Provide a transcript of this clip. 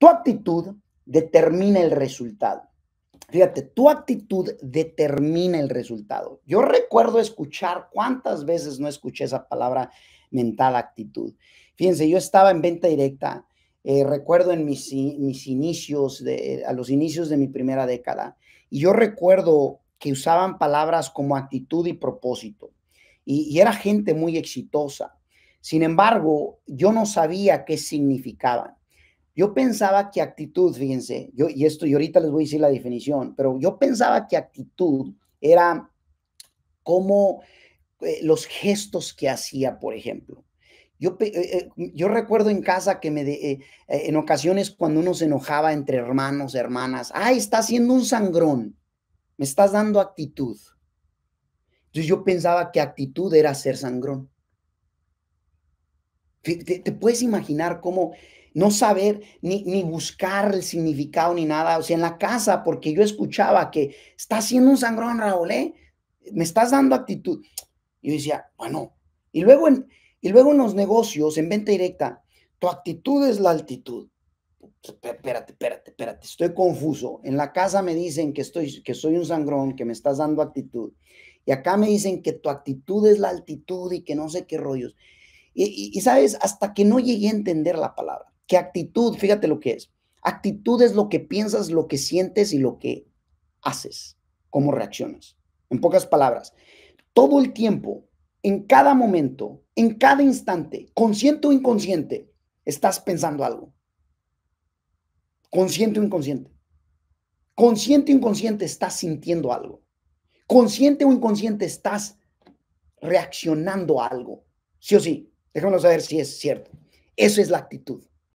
Tu actitud determina el resultado. Fíjate, tu actitud determina el resultado. Yo recuerdo escuchar cuántas veces no escuché esa palabra mental actitud. Fíjense, yo estaba en venta directa, eh, recuerdo en mis, inicios, a los inicios de mi primera década, y yo recuerdo que usaban palabras como actitud y propósito, y era gente muy exitosa. Sin embargo, yo no sabía qué significaban. Yo pensaba que actitud, fíjense, yo, y esto, y ahorita les voy a decir la definición, pero yo pensaba que actitud era como eh, los gestos que hacía, por ejemplo. Yo, eh, eh, yo recuerdo en casa que me en ocasiones cuando uno se enojaba entre hermanos, hermanas, ay, está haciendo un sangrón, me estás dando actitud. Entonces yo pensaba que actitud era ser sangrón. ¿Te, puedes imaginar cómo no saber ni, ni, buscar el significado ni nada? O sea, en la casa, porque yo escuchaba que está siendo un sangrón, Raúl, ¿eh? Me estás dando actitud. yo decía, bueno, y luego en, y luego en los negocios, en venta directa, tu actitud es la altitud. Espérate, espérate, espérate, estoy confuso. En la casa me dicen que, estoy, que soy un sangrón, que me estás dando actitud. Y acá me dicen que tu actitud es la altitud y que no sé qué rollos. Y, sabes, hasta que no llegué a entender la palabra, que actitud, fíjate lo que es. Actitud es lo que piensas, lo que sientes y lo que haces, cómo reaccionas. En pocas palabras, todo el tiempo, en cada momento, en cada instante, consciente o inconsciente, estás pensando algo. Consciente o inconsciente. Consciente o inconsciente estás sintiendo algo. Consciente o inconsciente estás reaccionando a algo. Sí o sí. Déjanos saber si es cierto. Eso es la actitud.